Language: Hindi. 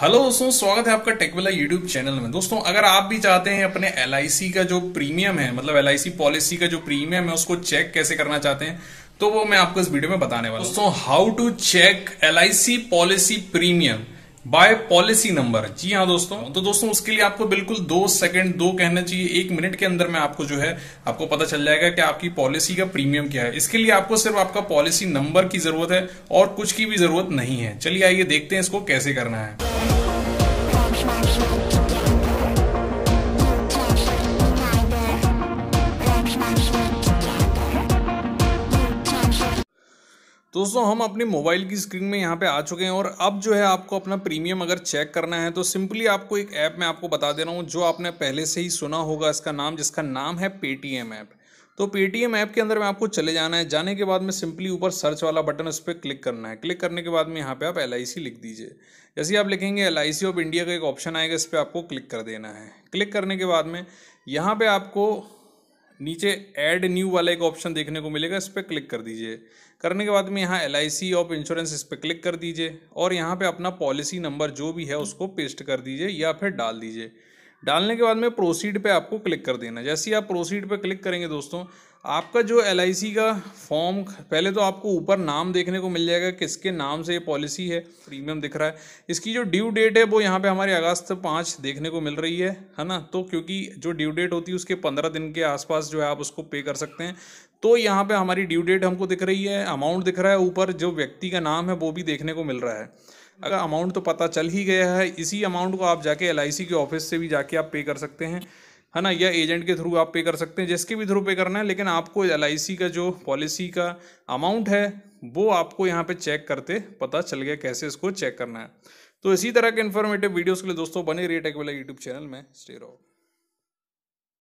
हेलो दोस्तों स्वागत है आपका टेकवेला यूट्यूब चैनल में दोस्तों अगर आप भी चाहते हैं अपने एल का जो प्रीमियम है मतलब एल पॉलिसी का जो प्रीमियम है उसको चेक कैसे करना चाहते हैं तो वो मैं आपको इस वीडियो में बताने वाला दोस्तों how to check L policy premium by policy number जी हाँ दोस्तों तो दोस्तों उसके लिए आपको बिल्कुल दो सेकंड दो कहना चाहिए एक मिनट के अंदर में आपको जो है आपको पता चल जाएगा कि आपकी पॉलिसी का प्रीमियम क्या है इसके लिए आपको सिर्फ आपका पॉलिसी नंबर की जरूरत है और कुछ की भी जरूरत नहीं है चलिए आइए देखते हैं इसको कैसे करना है दोस्तों हम अपने मोबाइल की स्क्रीन में यहाँ पे आ चुके हैं और अब जो है आपको अपना प्रीमियम अगर चेक करना है तो सिंपली आपको एक ऐप मैं आपको बता दे रहा हूँ जो आपने पहले से ही सुना होगा इसका नाम जिसका नाम है पेटीएम ऐप तो पेटीएम ऐप के अंदर में आपको चले जाना है जाने के बाद में सिंपली ऊपर सर्च वाला बटन उस पर क्लिक करना है क्लिक करने के बाद में यहाँ पे आप एल लिख दीजिए जैसे आप लिखेंगे एल ऑफ इंडिया का एक ऑप्शन आएगा इस पर आपको क्लिक कर देना है क्लिक करने के बाद में यहाँ पे आपको नीचे ऐड न्यू वाला एक ऑप्शन देखने को मिलेगा इस पर क्लिक कर दीजिए करने के बाद में यहाँ L I C of insurance इस पर क्लिक कर दीजिए और यहाँ पे अपना पॉलिसी नंबर जो भी है उसको पेस्ट कर दीजिए या फिर डाल दीजिए डालने के बाद में प्रोसीड पे आपको क्लिक कर देना जैसे ही आप प्रोसीड पे क्लिक करेंगे दोस्तों आपका जो एल का फॉर्म पहले तो आपको ऊपर नाम देखने को मिल जाएगा किसके नाम से ये पॉलिसी है प्रीमियम दिख रहा है इसकी जो ड्यू डेट है वो यहाँ पे हमारे अगस्त पाँच देखने को मिल रही है है ना तो क्योंकि जो ड्यू डेट होती है उसके पंद्रह दिन के आसपास जो है आप उसको पे कर सकते हैं तो यहाँ पे हमारी ड्यू डेट हमको दिख रही है अमाउंट दिख रहा है ऊपर जो व्यक्ति का नाम है वो भी देखने को मिल रहा है अगर अमाउंट तो पता चल ही गया है इसी अमाउंट को आप जाके एल के ऑफिस से भी जाके आप पे कर सकते हैं है ना या एजेंट के थ्रू आप पे कर सकते हैं जिसके भी थ्रू पे करना है लेकिन आपको एल का जो पॉलिसी का अमाउंट है वो आपको यहाँ पे चेक करते पता चल गया कैसे इसको चेक करना है तो इसी तरह के इन्फॉर्मेटिव वीडियोस के लिए दोस्तों बने रहिए टेक वाला यूट्यूब चैनल में स्टे रहो